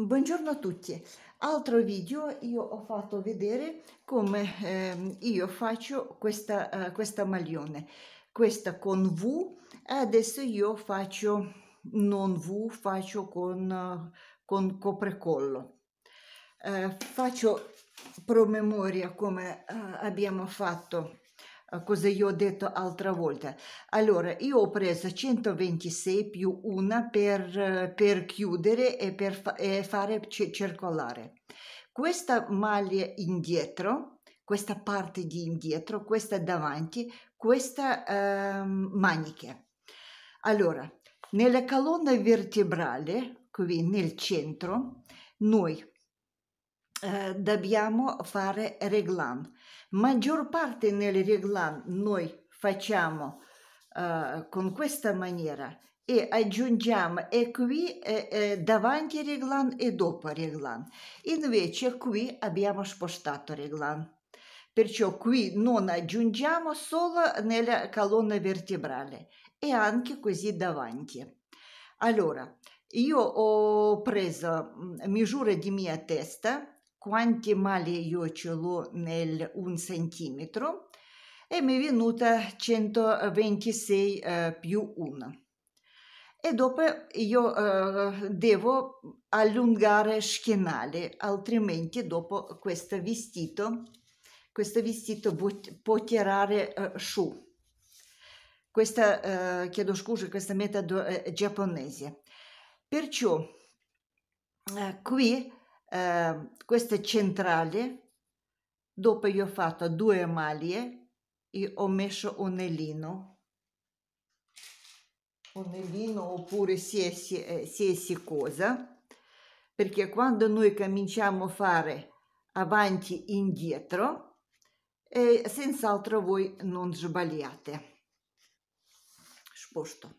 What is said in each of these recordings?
Buongiorno a tutti, altro video io ho fatto vedere come eh, io faccio questa, eh, questa maglione, questa con V, adesso io faccio non V, faccio con, con coprecollo. Eh, faccio promemoria come eh, abbiamo fatto eh, cosa io ho detto l'altra volta. Allora, io ho preso 126 più 1 per, eh, per chiudere e per e fare circolare. Questa maglia indietro, questa parte di indietro, questa davanti, questa eh, maniche. Allora, nella colonna vertebrale, qui nel centro, noi eh, dobbiamo fare reglan Maggior parte nel reglan noi facciamo eh, con questa maniera e aggiungiamo e qui eh, eh, davanti reglan e dopo reglan. Invece qui abbiamo spostato reglan. Perciò qui non aggiungiamo solo nella colonna vertebrale e anche così davanti. Allora, io ho preso mm, misura di mia testa quanti mali io ce l'ho nel un centimetro e mi è venuta 126 eh, più 1. E dopo io eh, devo allungare schienale, altrimenti dopo questo vestito, questo vestito può tirare eh, su. Questa, eh, chiedo scusa, questo metodo eh, giapponese. Perciò eh, qui eh, queste centrali, dopo io ho fatto due maglie e ho messo un elino, un elino oppure siesi, eh, cosa, perché quando noi cominciamo a fare avanti e indietro, eh, senz'altro voi non sbagliate. Sposto.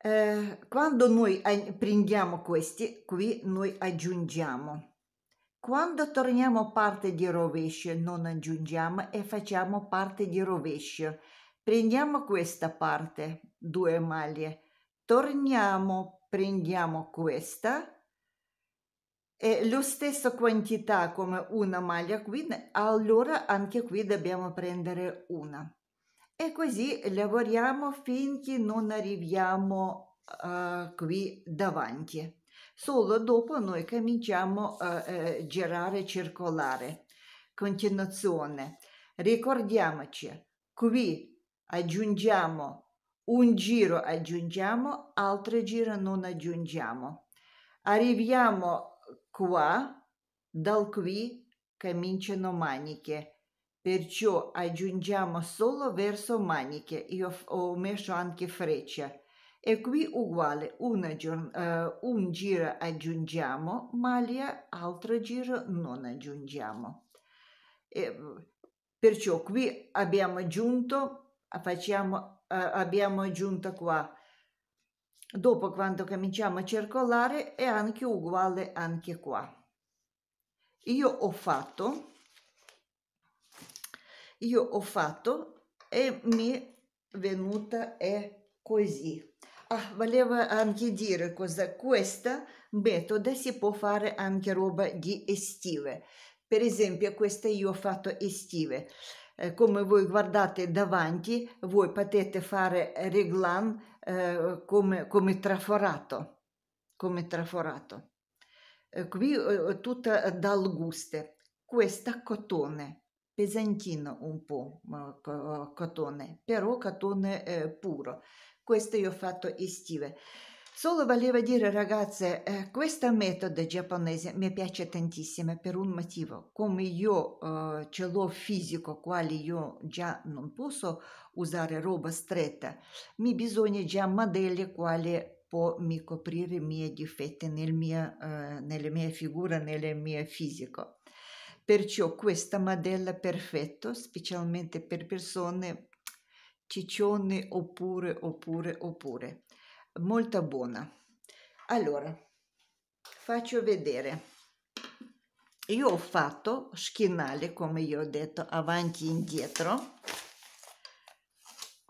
Eh, quando noi prendiamo questi, qui noi aggiungiamo. Quando torniamo parte di rovescio, non aggiungiamo e facciamo parte di rovescio. Prendiamo questa parte, due maglie, torniamo, prendiamo questa, e lo stesso quantità come una maglia qui, allora anche qui dobbiamo prendere una. E così lavoriamo finché non arriviamo uh, qui davanti. Solo dopo noi cominciamo a uh, uh, girare circolare. Continuazione. Ricordiamoci, qui aggiungiamo un giro aggiungiamo, altro giro non aggiungiamo. Arriviamo qua, dal qui cominciano maniche perciò aggiungiamo solo verso maniche, io ho messo anche freccia. E qui uguale, una, uh, eh, un giro aggiungiamo, maglia, altro giro non aggiungiamo. E, perciò qui abbiamo aggiunto, facciamo, uh, abbiamo aggiunto qua, dopo quando cominciamo a circolare è anche uguale anche qua. Io ho fatto io ho fatto e mi è venuta è così. Ah, volevo anche dire cosa questa metodo si può fare anche roba di estive. Per esempio, questa io ho fatto estive. Eh, come voi guardate davanti, voi potete fare reglan eh, come, come traforato, come traforato. Eh, qui eh, tutta dal gusto. Questa cotone pesantino un po' cotone, però cotone eh, puro. Questo io ho fatto estive. Solo volevo dire ragazze, eh, questo metodo giapponese mi piace tantissimo per un motivo, come io eh, ce l'ho fisico, quale io già non posso usare roba stretta, mi bisogna già modelli quali può mi coprire i miei difetti nel mia, eh, nella mia figura, nel mio fisico. Perciò questa modella perfetto, specialmente per persone ciccione oppure, oppure, oppure. Molto buona. Allora, faccio vedere. Io ho fatto schienale, come io ho detto, avanti e indietro.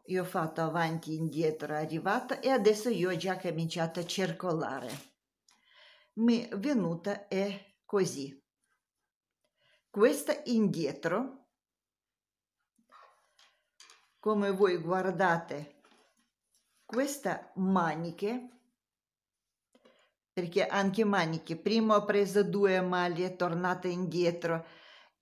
Io ho fatto avanti e indietro arrivata e adesso io ho già cominciato a circolare. Mi è venuta è così questa indietro come voi guardate questa maniche perché anche maniche prima ho preso due maglie tornate indietro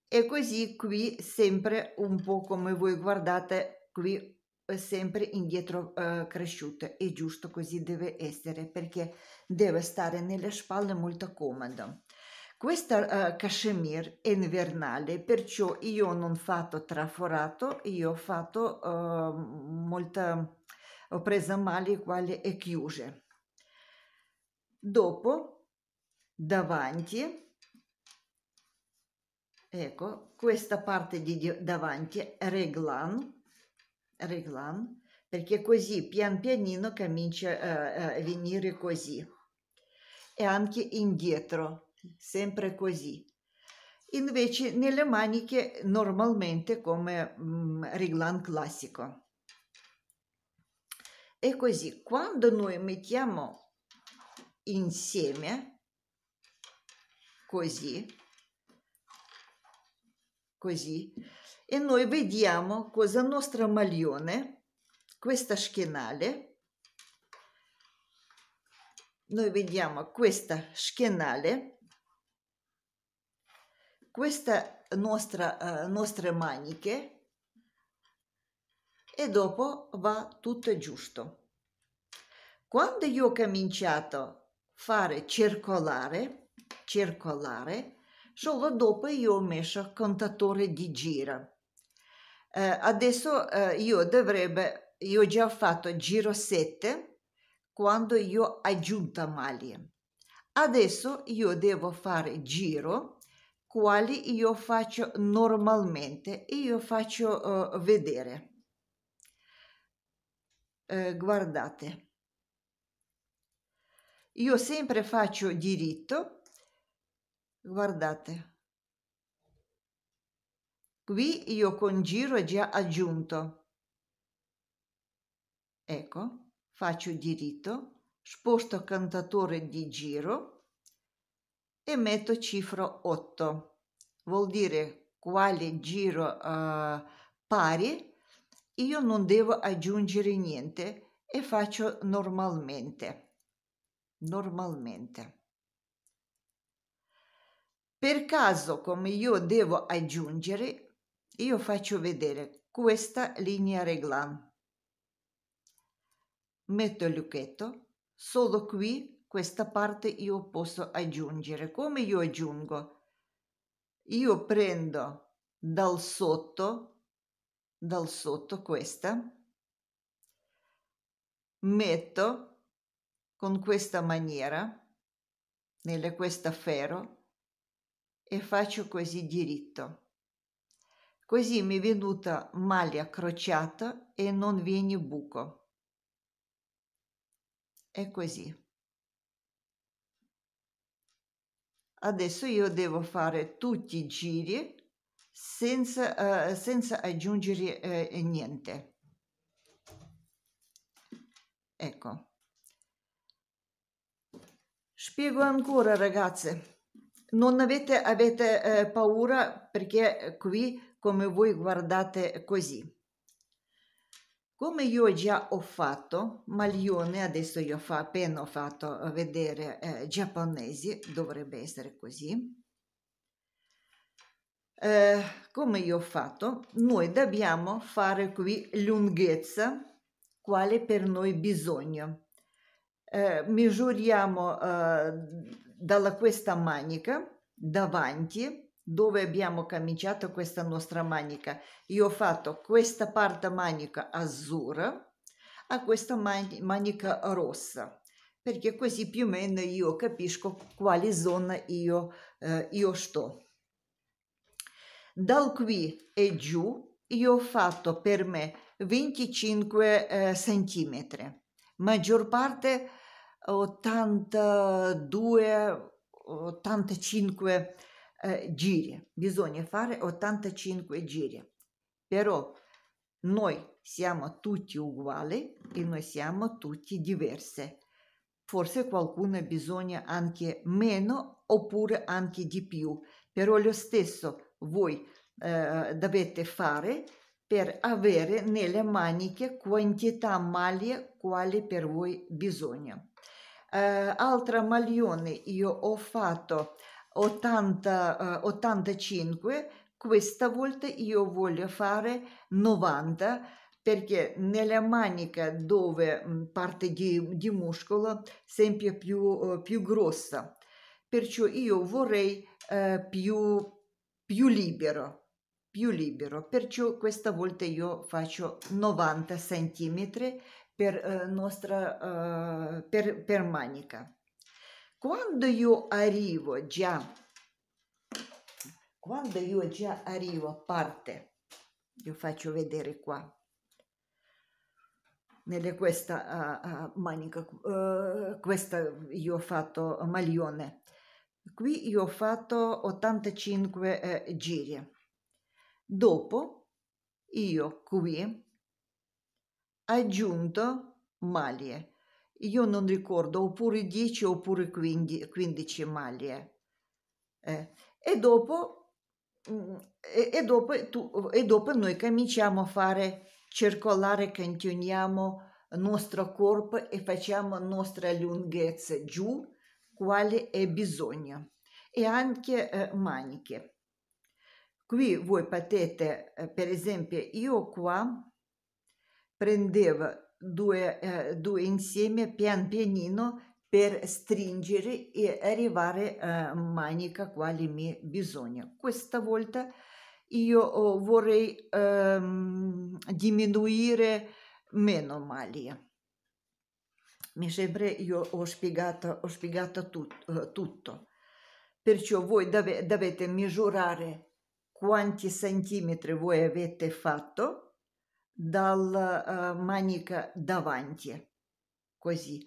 e così qui sempre un po come voi guardate qui sempre indietro eh, cresciute è giusto così deve essere perché deve stare nelle spalle molto comodo questo uh, eh, cashmere è invernale, perciò io non ho fatto traforato, io ho fatto uh, molta, ho preso male quale è chiuse. Dopo, davanti, ecco, questa parte di davanti, reglan, reglan, perché così pian pianino comincia uh, a venire così. E anche indietro, sempre così. Invece nelle maniche normalmente come mh, mm, reglan classico. E così quando noi mettiamo insieme così così e noi vediamo cosa nostra maglione questa schienale noi vediamo questa schienale queste eh, nostre maniche e dopo va tutto giusto. Quando io ho cominciato a fare circolare, circolare, solo dopo io ho messo contatore di giro. Eh, adesso eh, io dovrebbe, io ho già fatto giro 7 quando io ho aggiunto maglie. Adesso io devo fare giro quali io faccio normalmente e io faccio uh, vedere. Eh, guardate, io sempre faccio diritto, guardate, qui io con giro è già aggiunto, ecco, faccio diritto, sposto cantatore di giro, e metto cifra 8. Vuol dire quale giro uh, pari io non devo aggiungere niente e faccio normalmente. Normalmente. Per caso come io devo aggiungere, io faccio vedere questa linea reglan. Metto il lucchetto, solo qui questa parte io posso aggiungere. Come io aggiungo? Io prendo dal sotto, dal sotto questa, metto con questa maniera, nelle questa ferro, e faccio così diritto. Così mi è venuta maglia crociata e non viene buco. È così. adesso io devo fare tutti i giri senza, eh, senza aggiungere eh, niente ecco spiego ancora ragazze non avete, avete eh, paura perché qui come voi guardate così come io già ho fatto, Maglione, adesso io fa, appena ho fatto vedere eh, giapponesi, dovrebbe essere così. Eh, come io ho fatto, noi dobbiamo fare qui lunghezza, quale per noi bisogno. Eh, misuriamo eh, dalla questa manica davanti dove abbiamo cominciato questa nostra manica. Io ho fatto questa parte manica azzurra a questa manica rossa, perché così più o meno io capisco quale zona io, eh, io sto. Dal qui e giù io ho fatto per me 25 eh, centimetri, maggior parte 82 85 centimetri eh, giri, bisogna fare 85 giri. Però noi siamo tutti uguali e noi siamo tutti diversi. Forse qualcuno bisogna anche meno oppure anche di più, però lo stesso voi eh, dovete fare per avere nelle maniche quantità maglie quali per voi bisogna. Eh, altra maglione io ho fatto 80, uh, 85, questa volta io voglio fare 90 perché nella manica dove mm, parte di, di, muscolo sempre più, uh, più grossa, perciò io vorrei uh, più, più libero più libero, perciò questa volta io faccio 90 centimetri per, eh, nostra, eh, per, per manica. Quando io arrivo già, quando io già arrivo a parte, io faccio vedere qua, nella questa uh, manica, uh, eh, questa io ho fatto maglione. Qui io ho fatto 85 eh, giri. Dopo io qui aggiunto maglie io non ricordo, oppure 10 oppure 15 maglie. Eh. eh, e, dopo, mm, e, e, dopo tu, e dopo noi cominciamo a fare circolare, continuiamo il nostro corpo e facciamo la nostra lunghezza giù, quale è bisogno, e anche eh, maniche. Qui voi potete, eh, per esempio, io qua prendevo due, eh, due insieme pian pianino per stringere e arrivare eh, a manica quale mi bisogna. Questa volta io oh, vorrei ehm, diminuire meno maglie. Mi sembra io ho spiegato, ho spiegato tut, eh, tutto. Perciò voi dove, dovete misurare quanti centimetri voi avete fatto dalla eh, manica davanti, così.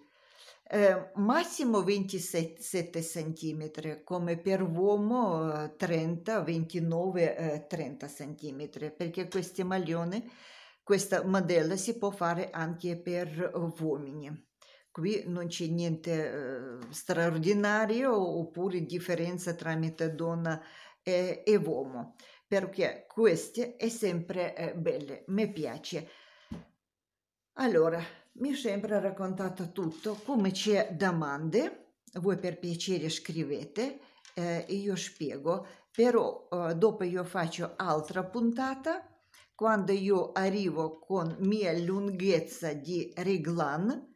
Eh, massimo 27 cm, come per uomo 30, 29, 30 cm, perché questi maglioni, questa modella si può fare anche per uomini. Qui non c'è niente eh, straordinario oppure differenza tramite donna e, e uomo perché queste è sempre eh, belle, mi piace. Allora, mi sembra raccontato tutto, come c'è domande, voi per piacere scrivete, eh, io spiego, però eh, dopo io faccio altra puntata, quando io arrivo con mia lunghezza di reglan,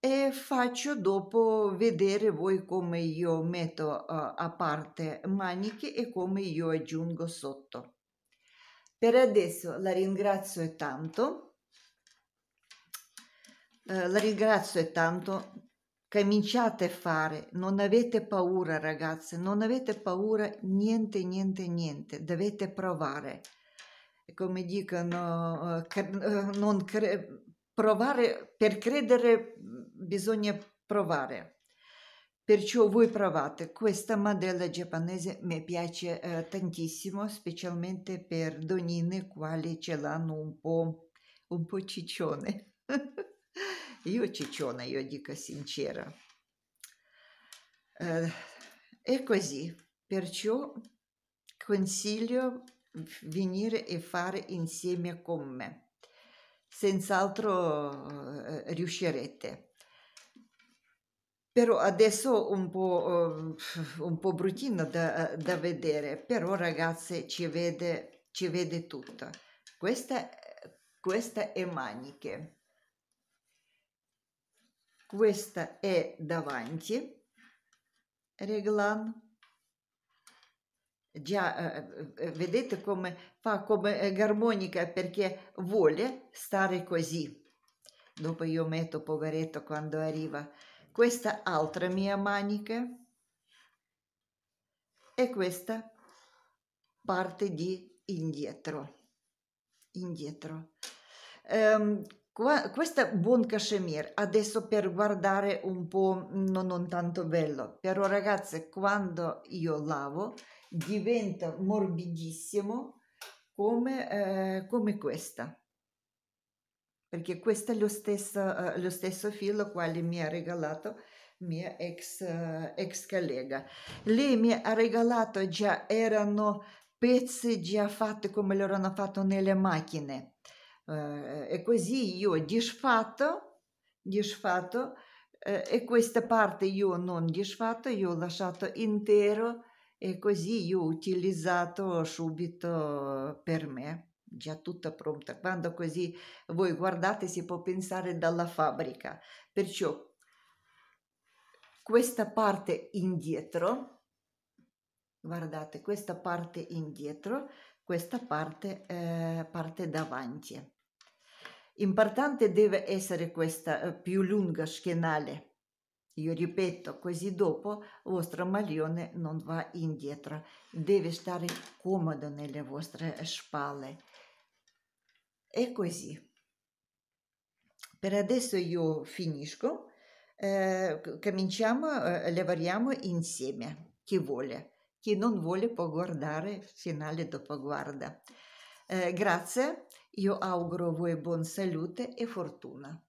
e faccio dopo vedere voi come io metto uh, a parte maniche e come io aggiungo sotto. Per adesso la ringrazio tanto, uh, la ringrazio tanto, cominciate a fare, non avete paura ragazze, non avete paura niente, niente, niente, dovete provare. Come dicono, uh, non cre- provare per credere bisogna provare. Perciò voi provate, questa modella giapponese mi piace eh, tantissimo, specialmente per donine quali ce l'hanno un po', un po' ciccione. io cicciona, io dico sincera. Eh, è così, perciò consiglio venire e fare insieme con me. Senz'altro eh, riuscirete. Però adesso un po', ehm, un po bruttino da, da vedere, però ragazze ci vede, ci vede tutto. Questa, questa è maniche, questa è davanti, reglan. Già, eh, eh, vedete come fa come garmonica eh, perché vuole stare così. Dopo io metto poveretto quando arriva questa altra mia manica e questa parte di indietro indietro um, qua, questa buon cashmere adesso per guardare un po' no, non tanto bello però ragazze quando io lavo diventa morbidissimo come, eh, come questa perché questo è lo stesso, uh, lo stesso filo quale mi ha regalato mia ex, uh, ex collega. Lei mi ha regalato già, erano pezzi già fatti come loro hanno fatto nelle macchine. Uh, e così io disfatto, disfatto uh, e questa parte io non disfatto, io ho lasciato intero e così io ho utilizzato subito per me già tutta pronta. Quando così voi guardate si può pensare dalla fabbrica. Perciò questa parte indietro, guardate, questa parte indietro, questa parte, eh, parte davanti. Importante deve essere questa eh, più lunga schienale. Io ripeto, così dopo il vostro maglione non va indietro, deve stare comodo nelle vostre spalle è così. Per adesso io finisco, eh, cominciamo, eh, lavoriamo insieme, chi vuole, chi non vuole può guardare finale dopo guarda. Eh, grazie, io auguro a voi buon salute e fortuna.